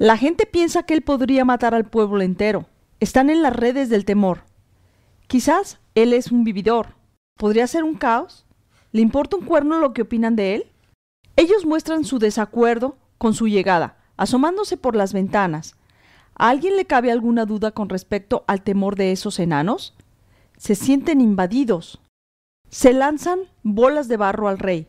La gente piensa que él podría matar al pueblo entero. Están en las redes del temor. Quizás él es un vividor. ¿Podría ser un caos? ¿Le importa un cuerno lo que opinan de él? Ellos muestran su desacuerdo con su llegada, asomándose por las ventanas. ¿A alguien le cabe alguna duda con respecto al temor de esos enanos? Se sienten invadidos. Se lanzan bolas de barro al rey.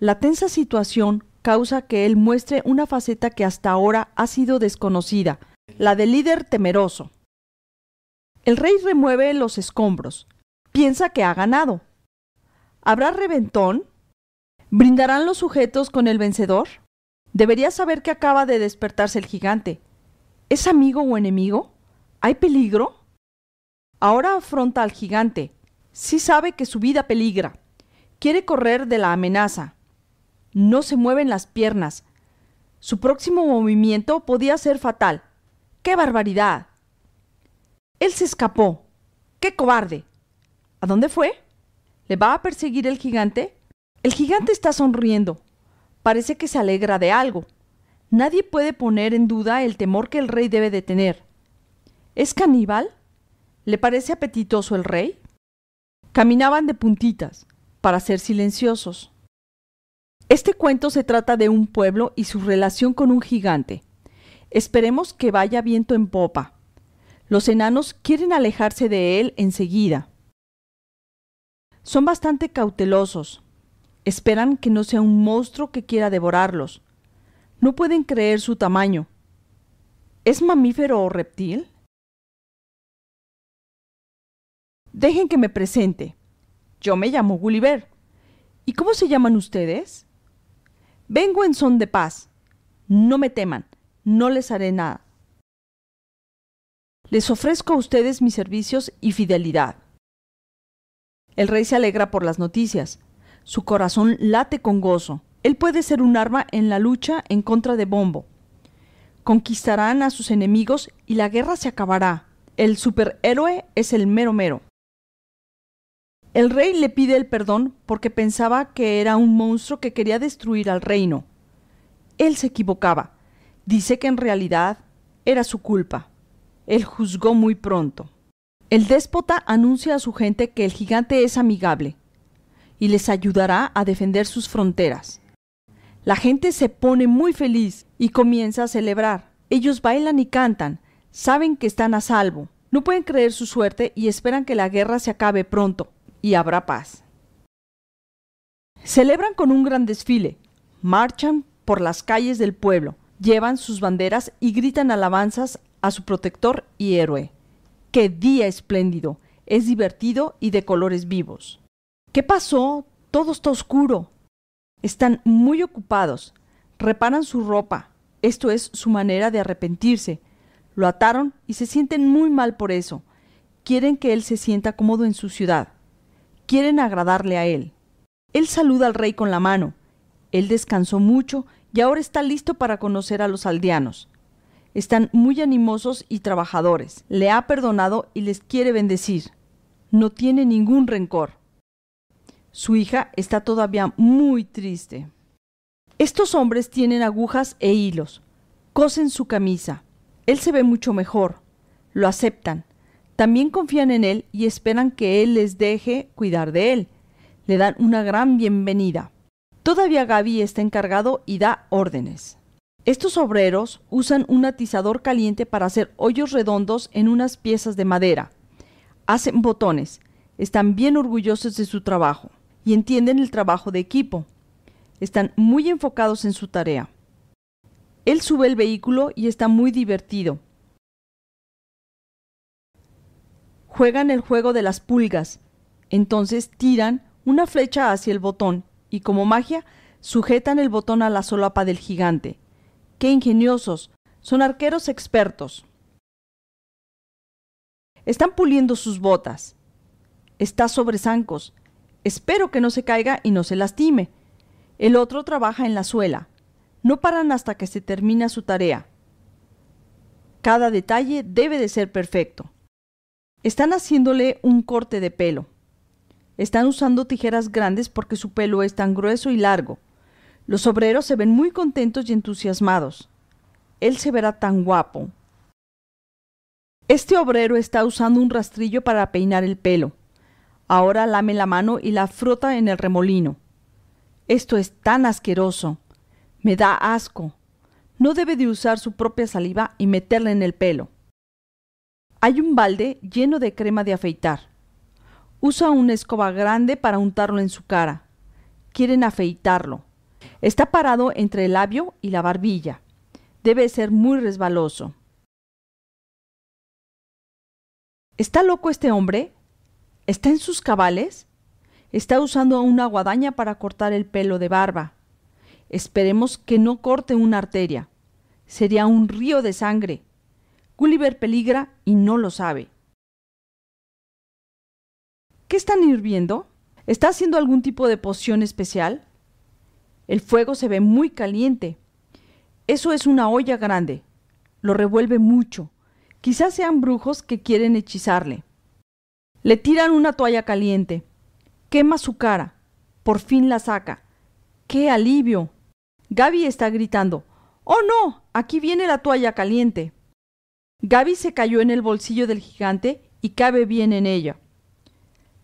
La tensa situación causa que él muestre una faceta que hasta ahora ha sido desconocida, la de líder temeroso. El rey remueve los escombros. Piensa que ha ganado. ¿Habrá reventón? ¿Brindarán los sujetos con el vencedor? Debería saber que acaba de despertarse el gigante. ¿Es amigo o enemigo? ¿Hay peligro? Ahora afronta al gigante. Sí sabe que su vida peligra. Quiere correr de la amenaza no se mueven las piernas. Su próximo movimiento podía ser fatal. ¡Qué barbaridad! Él se escapó. ¡Qué cobarde! ¿A dónde fue? ¿Le va a perseguir el gigante? El gigante está sonriendo. Parece que se alegra de algo. Nadie puede poner en duda el temor que el rey debe de tener. ¿Es caníbal? ¿Le parece apetitoso el rey? Caminaban de puntitas, para ser silenciosos. Este cuento se trata de un pueblo y su relación con un gigante. Esperemos que vaya viento en popa. Los enanos quieren alejarse de él enseguida. Son bastante cautelosos. Esperan que no sea un monstruo que quiera devorarlos. No pueden creer su tamaño. ¿Es mamífero o reptil? Dejen que me presente. Yo me llamo Gulliver. ¿Y cómo se llaman ustedes? Vengo en son de paz. No me teman, no les haré nada. Les ofrezco a ustedes mis servicios y fidelidad. El rey se alegra por las noticias. Su corazón late con gozo. Él puede ser un arma en la lucha en contra de Bombo. Conquistarán a sus enemigos y la guerra se acabará. El superhéroe es el mero mero. El rey le pide el perdón porque pensaba que era un monstruo que quería destruir al reino. Él se equivocaba. Dice que en realidad era su culpa. Él juzgó muy pronto. El déspota anuncia a su gente que el gigante es amigable y les ayudará a defender sus fronteras. La gente se pone muy feliz y comienza a celebrar. Ellos bailan y cantan, saben que están a salvo, no pueden creer su suerte y esperan que la guerra se acabe pronto y habrá paz. Celebran con un gran desfile, marchan por las calles del pueblo, llevan sus banderas y gritan alabanzas a su protector y héroe. ¡Qué día espléndido! Es divertido y de colores vivos. ¿Qué pasó? Todo está oscuro. Están muy ocupados. Reparan su ropa. Esto es su manera de arrepentirse. Lo ataron y se sienten muy mal por eso. Quieren que él se sienta cómodo en su ciudad quieren agradarle a él. Él saluda al rey con la mano. Él descansó mucho y ahora está listo para conocer a los aldeanos. Están muy animosos y trabajadores. Le ha perdonado y les quiere bendecir. No tiene ningún rencor. Su hija está todavía muy triste. Estos hombres tienen agujas e hilos. Cosen su camisa. Él se ve mucho mejor. Lo aceptan. También confían en Él y esperan que Él les deje cuidar de Él. Le dan una gran bienvenida. Todavía Gaby está encargado y da órdenes. Estos obreros usan un atizador caliente para hacer hoyos redondos en unas piezas de madera. Hacen botones. Están bien orgullosos de su trabajo y entienden el trabajo de equipo. Están muy enfocados en su tarea. Él sube el vehículo y está muy divertido. juegan el juego de las pulgas. Entonces tiran una flecha hacia el botón y como magia sujetan el botón a la solapa del gigante. ¡Qué ingeniosos! Son arqueros expertos. Están puliendo sus botas. Está sobre zancos. Espero que no se caiga y no se lastime. El otro trabaja en la suela. No paran hasta que se termina su tarea. Cada detalle debe de ser perfecto. Están haciéndole un corte de pelo. Están usando tijeras grandes porque su pelo es tan grueso y largo. Los obreros se ven muy contentos y entusiasmados. Él se verá tan guapo. Este obrero está usando un rastrillo para peinar el pelo. Ahora lame la mano y la frota en el remolino. Esto es tan asqueroso. Me da asco. No debe de usar su propia saliva y meterla en el pelo. Hay un balde lleno de crema de afeitar. Usa una escoba grande para untarlo en su cara. Quieren afeitarlo. Está parado entre el labio y la barbilla. Debe ser muy resbaloso. ¿Está loco este hombre? ¿Está en sus cabales? Está usando una guadaña para cortar el pelo de barba. Esperemos que no corte una arteria. Sería un río de sangre. Gulliver peligra y no lo sabe. ¿Qué están hirviendo? ¿Está haciendo algún tipo de poción especial? El fuego se ve muy caliente. Eso es una olla grande. Lo revuelve mucho. Quizás sean brujos que quieren hechizarle. Le tiran una toalla caliente. Quema su cara. Por fin la saca. ¡Qué alivio! Gaby está gritando. ¡Oh no! Aquí viene la toalla caliente. Gaby se cayó en el bolsillo del gigante y cabe bien en ella.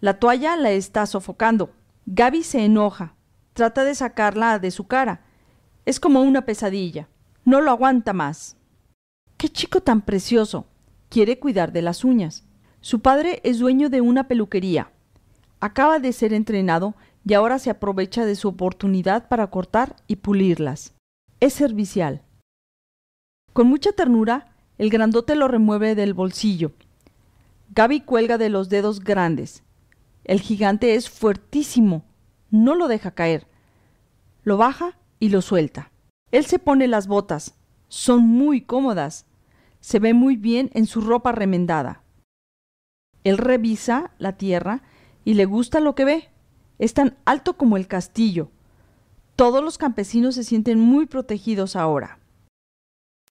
La toalla la está sofocando. Gaby se enoja. Trata de sacarla de su cara. Es como una pesadilla. No lo aguanta más. ¡Qué chico tan precioso! Quiere cuidar de las uñas. Su padre es dueño de una peluquería. Acaba de ser entrenado y ahora se aprovecha de su oportunidad para cortar y pulirlas. Es servicial. Con mucha ternura, el grandote lo remueve del bolsillo. Gaby cuelga de los dedos grandes. El gigante es fuertísimo. No lo deja caer. Lo baja y lo suelta. Él se pone las botas. Son muy cómodas. Se ve muy bien en su ropa remendada. Él revisa la tierra y le gusta lo que ve. Es tan alto como el castillo. Todos los campesinos se sienten muy protegidos ahora.